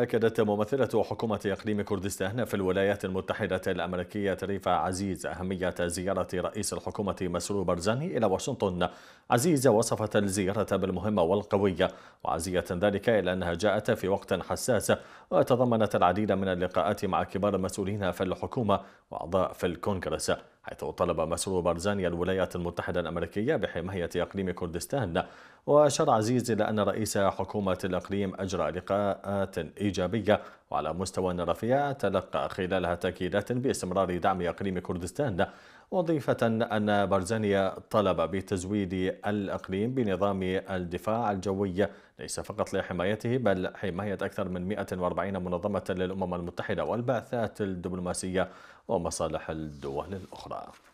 أكدت ممثلة حكومة إقليم كردستان في الولايات المتحدة الأمريكية تريفا عزيز أهمية زيارة رئيس الحكومة مسرور برزاني إلى واشنطن عزيز وصفت الزيارة بالمهمة والقوية وعزية ذلك إلى أنها جاءت في وقت حساس وتضمنت العديد من اللقاءات مع كبار المسؤولين في الحكومة وأعضاء في الكونغرس حيث طلب مسرو بارزاني الولايات المتحدة الأمريكية بحماية أقليم كردستان وأشار عزيز إلى أن رئيس حكومة الأقليم أجرى لقاءات إيجابية وعلى مستوى رفيع تلقى خلالها تأكيدات باستمرار دعم إقليم كردستان وضيفة أن بارزانيا طلب بتزويد الإقليم بنظام الدفاع الجوي ليس فقط لحمايته بل حماية أكثر من 140 منظمة للأمم المتحدة والبعثات الدبلوماسية ومصالح الدول الأخرى